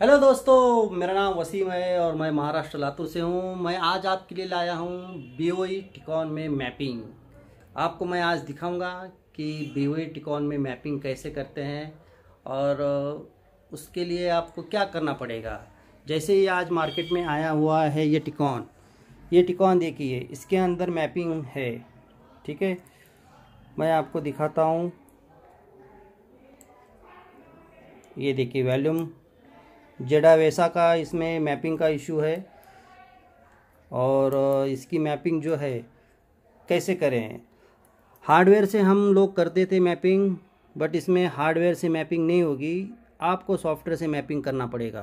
hello दोस्तों मेरा नाम वसीम है और मैं महाराष्ट्र लातूर से हूँ मैं आज आपके लिए लाया हूँ बीओई टिकॉन में मैपिंग आपको मैं आज दिखाऊंगा कि बीओई टिकॉन e में मैपिंग कैसे करते हैं और उसके लिए आपको क्या करना पड़ेगा जैसे ही आज मार्केट में आया हुआ है ये टिकॉन ये टिकॉन देखिए इसके अंदर मैपिंग है ठीक है मैं आपको दिखाता हूँ ये देखिए वैल्यूम जेडावेसा का इसमें मैपिंग का इशू है और इसकी मैपिंग जो है कैसे करें हार्डवेयर से हम लोग करते थे मैपिंग बट इसमें हार्डवेयर से मैपिंग नहीं होगी आपको सॉफ्टवेयर से मैपिंग करना पड़ेगा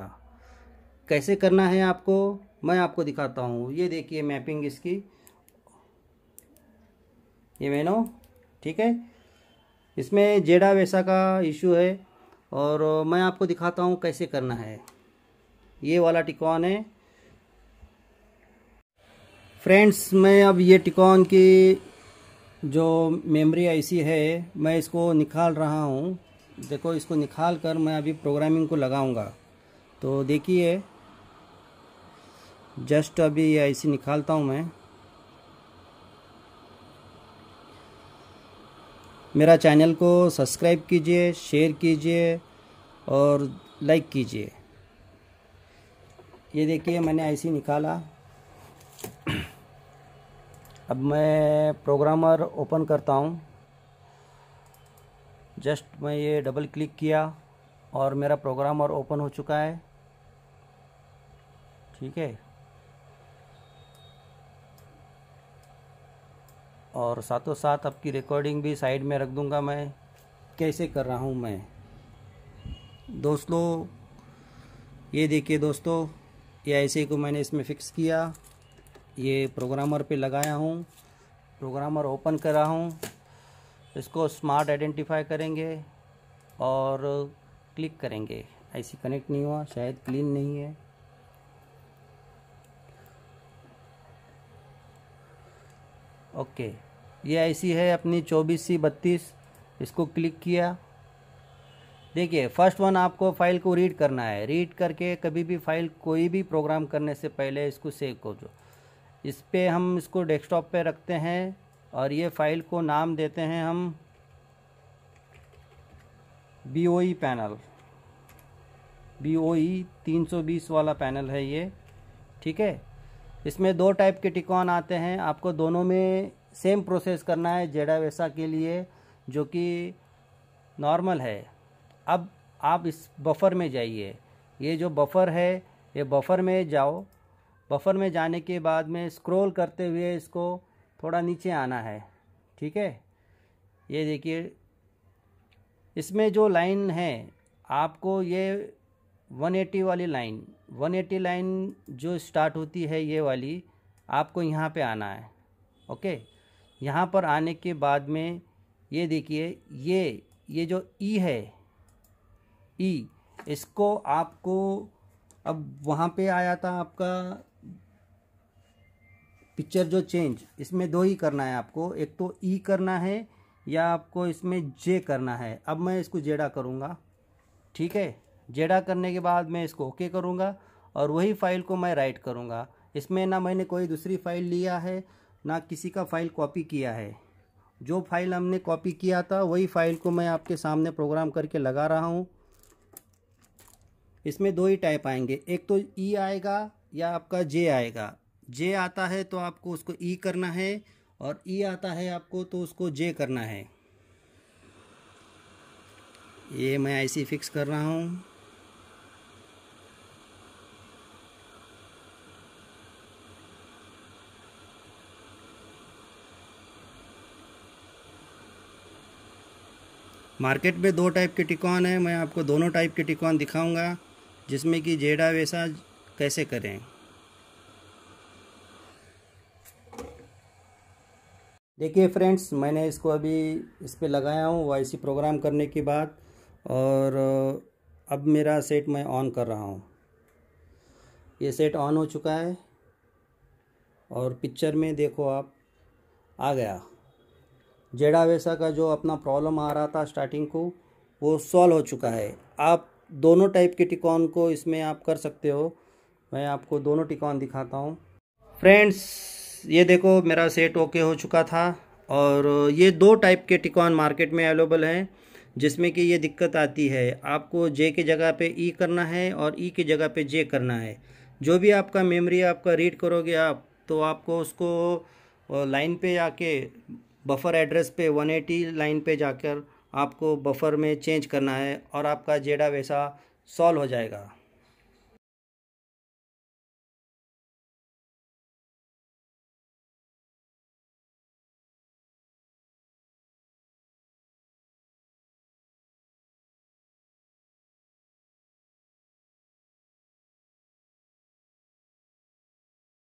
कैसे करना है आपको मैं आपको दिखाता हूँ ये देखिए मैपिंग इसकी ये मैनो ठीक है इसमें जेडा वैसा का इशू है और मैं आपको दिखाता हूँ कैसे करना है ये वाला टिकॉन है फ्रेंड्स मैं अब ये टिकॉन की जो मेमोरी आईसी है मैं इसको निकाल रहा हूँ देखो इसको निकाल कर मैं अभी प्रोग्रामिंग को लगाऊंगा तो देखिए जस्ट अभी ये आईसी निकालता हूँ मैं मेरा चैनल को सब्सक्राइब कीजिए शेयर कीजिए और लाइक कीजिए ये देखिए मैंने ऐसे निकाला अब मैं प्रोग्रामर ओपन करता हूँ जस्ट मैं ये डबल क्लिक किया और मेरा प्रोग्रामर ओपन हो चुका है ठीक है और साथों साथ आपकी रिकॉर्डिंग भी साइड में रख दूंगा मैं कैसे कर रहा हूँ मैं दोस्तों ये देखिए दोस्तों ये ऐसे को मैंने इसमें फिक्स किया ये प्रोग्रामर पे लगाया हूँ प्रोग्रामर ओपन कर रहा हूँ इसको स्मार्ट आइडेंटिफाई करेंगे और क्लिक करेंगे ऐसी कनेक्ट नहीं हुआ शायद क्लीन नहीं है ओके ये ऐसी है अपनी चौबीस सी बत्तीस इसको क्लिक किया देखिए फर्स्ट वन आपको फ़ाइल को रीड करना है रीड करके कभी भी फाइल कोई भी प्रोग्राम करने से पहले इसको सेव कर दो इस पर हम इसको डेस्कटॉप पे रखते हैं और ये फाइल को नाम देते हैं हम B O e panel B O e तीन सौ बीस वाला पैनल है ये ठीक है इसमें दो टाइप के टिकॉन आते हैं आपको दोनों में सेम प्रोसेस करना है जेडा वैसा के लिए जो कि नॉर्मल है अब आप इस बफर में जाइए ये जो बफर है ये बफर में जाओ बफर में जाने के बाद में स्क्रॉल करते हुए इसको थोड़ा नीचे आना है ठीक है ये देखिए इसमें जो लाइन है आपको ये 180 वाली लाइन 180 लाइन जो स्टार्ट होती है ये वाली आपको यहाँ पे आना है ओके यहाँ पर आने के बाद में ये देखिए ये ये जो ई e है ई e, इसको आपको अब वहाँ पे आया था आपका पिक्चर जो चेंज इसमें दो ही करना है आपको एक तो ई e करना है या आपको इसमें जे करना है अब मैं इसको जेड़ा करूँगा ठीक है जेडा करने के बाद मैं इसको ओके करूँगा और वही फ़ाइल को मैं राइट करूँगा इसमें ना मैंने कोई दूसरी फाइल लिया है ना किसी का फाइल कॉपी किया है जो फाइल हमने कॉपी किया था वही फाइल को मैं आपके सामने प्रोग्राम करके लगा रहा हूँ इसमें दो ही टाइप आएंगे एक तो ई आएगा या आपका जे आएगा जे आता है तो आपको उसको ई करना है और ई आता है आपको तो उसको जे करना है ये मैं ऐसे फिक्स कर रहा हूँ मार्केट में दो टाइप के टिकॉन है मैं आपको दोनों टाइप के टिकॉन दिखाऊंगा जिसमें कि जेडा वैसा कैसे करें देखिए फ्रेंड्स मैंने इसको अभी इस पर लगाया हूँ वाईसी प्रोग्राम करने के बाद और अब मेरा सेट मैं ऑन कर रहा हूँ ये सेट ऑन हो चुका है और पिक्चर में देखो आप आ गया जेडा वैसा का जो अपना प्रॉब्लम आ रहा था स्टार्टिंग को वो सॉल्व हो चुका है आप दोनों टाइप के टिकॉन को इसमें आप कर सकते हो मैं आपको दोनों टिकॉन दिखाता हूँ फ्रेंड्स ये देखो मेरा सेट ओके हो चुका था और ये दो टाइप के टिकॉन मार्केट में अवेलेबल हैं जिसमें कि ये दिक्कत आती है आपको जे के जगह पे ई e करना है और ई e के जगह पे जे करना है जो भी आपका मेमोरी आपका रीड करोगे आप तो आपको उसको लाइन पे आके बफ़र एड्रेस पे 180 लाइन पे जाकर आपको बफ़र में चेंज करना है और आपका जेडा वैसा सॉल्व हो जाएगा